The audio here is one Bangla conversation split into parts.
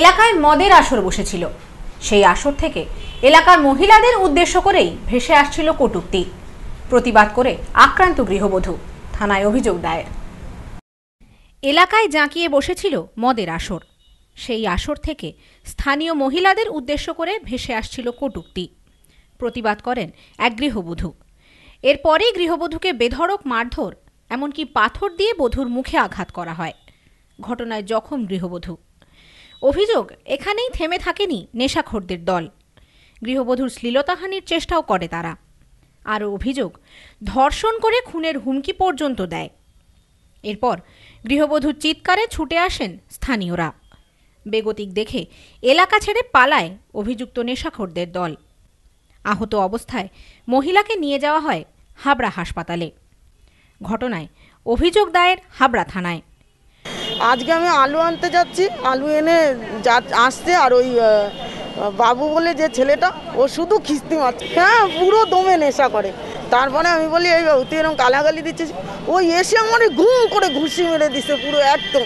এলাকায় মদের আসর বসেছিল সেই আসর থেকে এলাকার মহিলাদের উদ্দেশ্য করেই ভেসে আসছিল কটুক্তি প্রতিবাদ করে আক্রান্ত গৃহবধূ থানায় অভিযোগ দায়ের এলাকায় জাঁকিয়ে বসেছিল মদের আসর সেই আসর থেকে স্থানীয় মহিলাদের উদ্দেশ্য করে ভেসে আসছিল কটুক্তি প্রতিবাদ করেন এক গৃহবধূ এরপরেই গৃহবধূকে বেধড়ক মারধর এমনকি পাথর দিয়ে বধূর মুখে আঘাত করা হয় ঘটনায় জখম গৃহবধূ অভিযোগ এখানেই থেমে থাকেনি নেশাখোরদের দল গৃহবধূর শ্লীলতাহানির চেষ্টাও করে তারা আরও অভিযোগ ধর্ষণ করে খুনের হুমকি পর্যন্ত দেয় এরপর গৃহবধূর চিৎকারে ছুটে আসেন স্থানীয়রা বেগতিক দেখে এলাকা ছেড়ে পালায় অভিযুক্ত নেশাখোরদের দল আহত অবস্থায় মহিলাকে নিয়ে যাওয়া হয় হাবড়া হাসপাতালে ঘটনায় অভিযোগ দায়ের হাবড়া থানায় আজকে আমি আলু আনতে যাচ্ছি আলু এনে যা আসছে আর ওই বাবু বলে যে ছেলেটা ও শুধু খিস্তি মারছে হ্যাঁ পুরো দমে নেশা করে তারপরে আমি বলি এই বাবু তুই এরকম গালাগালি দিচ্ছিস ওই এসে আমার ঘুম করে ঘুষি মেরে দিছে পুরো একদম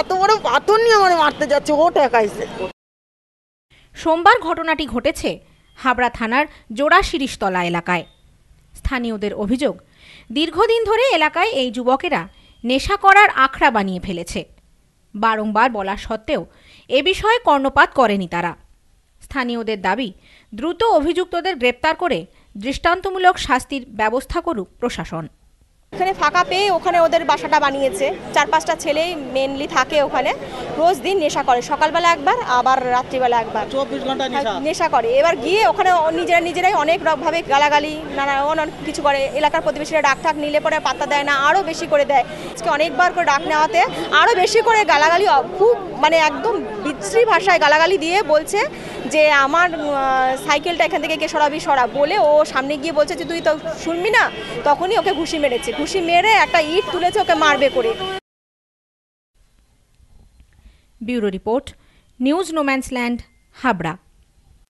এত বড় পাথর নিয়ে আমার মারতে যাচ্ছে ও ঠেকাইছে সোমবার ঘটনাটি ঘটেছে হাবড়া থানার জোড়া শিরিশতলা এলাকায় স্থানীয়দের অভিযোগ দীর্ঘদিন ধরে এলাকায় এই যুবকেরা নেশা করার আখড়া বানিয়ে ফেলেছে বারংবার বলা সত্ত্বেও এ বিষয়ে কর্ণপাত করেনি তারা স্থানীয়দের দাবি দ্রুত অভিযুক্তদের গ্রেপ্তার করে দৃষ্টান্তমূলক শাস্তির ব্যবস্থা করুক প্রশাসন এখানে ফাঁকা পেয়ে ওখানে ওদের বাসাটা বানিয়েছে চার পাঁচটা ছেলে মেনলি থাকে ওখানে রোজ দিন নেশা করে সকালবেলা একবার আবার রাত্রিবেলা একবার চব্বিশ ঘন্টা হ্যাঁ, নেশা করে এবার গিয়ে ওখানে নিজেরা নিজেরাই অনেক রকমভাবে গালাগালি নানা অনেক কিছু করে এলাকার প্রতিবেশীরা ডাক ঠাক নিলে পরে পাত্তা দেয় না আরও বেশি করে দেয় আজকে অনেকবার করে ডাক নেওয়াতে আরও বেশি করে গালাগালি খুব মানে একদম বিশ্রী ভাষায় গালাগালি দিয়ে বলছে যে আমার সাইকেলটা এখান থেকে কে সরাবি সরা বলে ও সামনে গিয়ে বলছে যে তুই তো শুনবি না তখনই ওকে ঘুষি মেরেছে ঘুষি মেরে একটা ইট তুলেছে ওকে মারবে করে bureau report news no man's land Habra